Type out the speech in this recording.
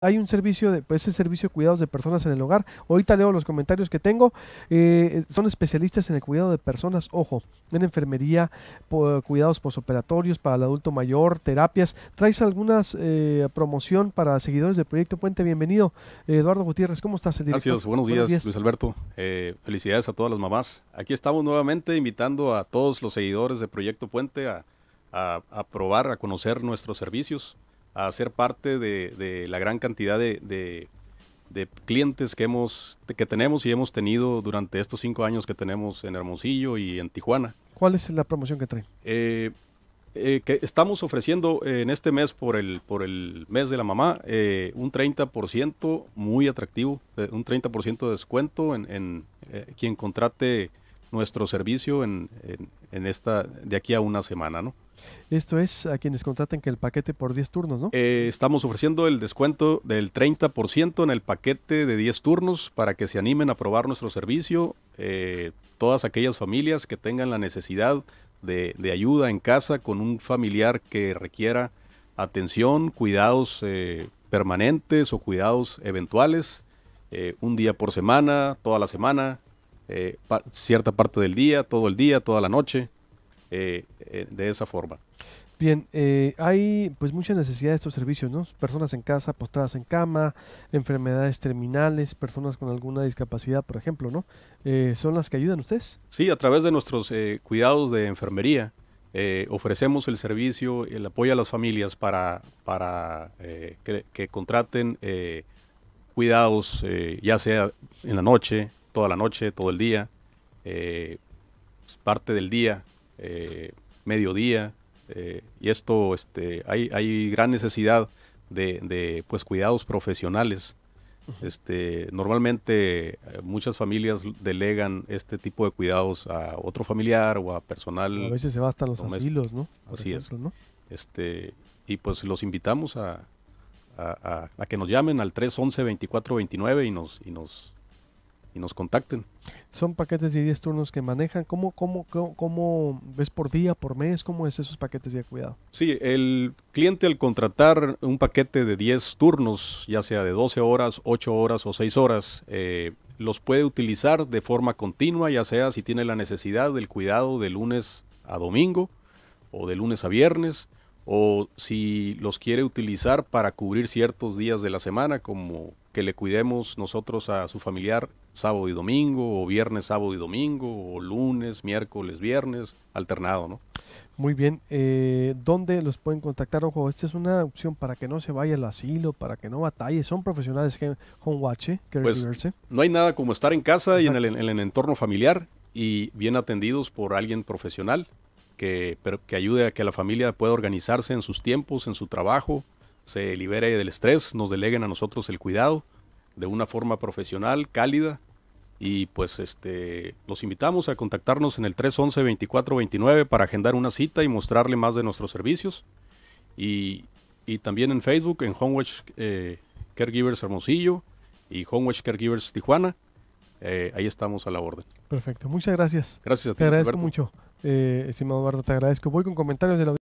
hay un servicio de pues, el servicio cuidados de personas en el hogar. Ahorita leo los comentarios que tengo. Eh, son especialistas en el cuidado de personas, ojo, en enfermería, cuidados posoperatorios para el adulto mayor, terapias. ¿Traes alguna eh, promoción para seguidores de Proyecto Puente? Bienvenido, Eduardo Gutiérrez. ¿Cómo estás? El Gracias, buenos, días, Luis Alberto. Eh, felicidades a todas las mamás. Aquí estamos nuevamente invitando a todos los seguidores de Proyecto Puente a probar, a conocer nuestros servicios a ser parte de, la gran cantidad de, de, clientes que, hemos, que tenemos y hemos tenido durante estos cinco años que tenemos en Hermosillo y en Tijuana. ¿Cuál es la promoción que trae? Eh, eh, que estamos ofreciendo eh, en este mes por el, por el mes de la mamá un 30% muy atractivo, un 30% de descuento en, en quien contrate nuestro servicio en, en, esta, de aquí a una semana, ¿no? Esto es a quienes contraten que el paquete por 10 turnos, ¿no? Eh, estamos ofreciendo el descuento del 30% en el paquete de 10 turnos para que se animen a probar nuestro servicio. Eh, todas aquellas familias que tengan la necesidad de, ayuda en casa con un familiar que requiera atención, cuidados eh, permanentes o cuidados eventuales, un día por semana, toda la semana, eh, cierta parte del día, todo el día, toda la noche, eh, eh, de esa forma. Bien, hay pues mucha necesidad de estos servicios, ¿no? Personas en casa, postradas en cama, enfermedades terminales, personas con alguna discapacidad, por ejemplo, ¿no? ¿Son las que ayudan ustedes? Sí, a través de nuestros cuidados de enfermería, ofrecemos el servicio, el apoyo a las familias para, para que, contraten cuidados, ya sea en la noche, toda la noche, todo el día, eh, parte del día, eh, mediodía, eh, y esto este, hay, hay gran necesidad de, pues, cuidados profesionales. Este, normalmente muchas familias delegan este tipo de cuidados a otro familiar o a personal. A veces se va hasta los asilos, ¿no? así es. Este, y pues los invitamos a, que nos llamen al 311-2429 y nos, y nos y nos contacten. Son paquetes de 10 turnos que manejan. ¿Cómo, cómo, ves por día, por mes? ¿Cómo es esos paquetes de cuidado? Sí, el cliente al contratar un paquete de 10 turnos, ya sea de 12 horas, 8 horas o 6 horas, eh, los puede utilizar de forma continua, ya sea si tiene la necesidad del cuidado de lunes a domingo o de lunes a viernes o si los quiere utilizar para cubrir ciertos días de la semana como que le cuidemos nosotros a su familiar sábado y domingo, o viernes, sábado y domingo, o lunes, miércoles, viernes, alternado, ¿no? Muy bien, eh, ¿dónde los pueden contactar? Ojo, esta es una opción para que no se vaya al asilo, para que no batalle, son profesionales que watch, pues, No hay nada como estar en casa y en el, entorno familiar y bien atendidos por alguien profesional que, que ayude a que la familia pueda organizarse en sus tiempos, en su trabajo, se libere del estrés, nos deleguen a nosotros el cuidado de una forma profesional, cálida. Y pues este, los invitamos a contactarnos en el 311-2429 para agendar una cita y mostrarle más de nuestros servicios. Y, también en Facebook, en Homewatch eh, Caregivers Hermosillo y Homewatch Caregivers Tijuana. Eh, ahí estamos a la orden. Perfecto, muchas gracias. Gracias a ti. Te agradezco mucho, eh, estimado Eduardo, te agradezco. Voy con comentarios de la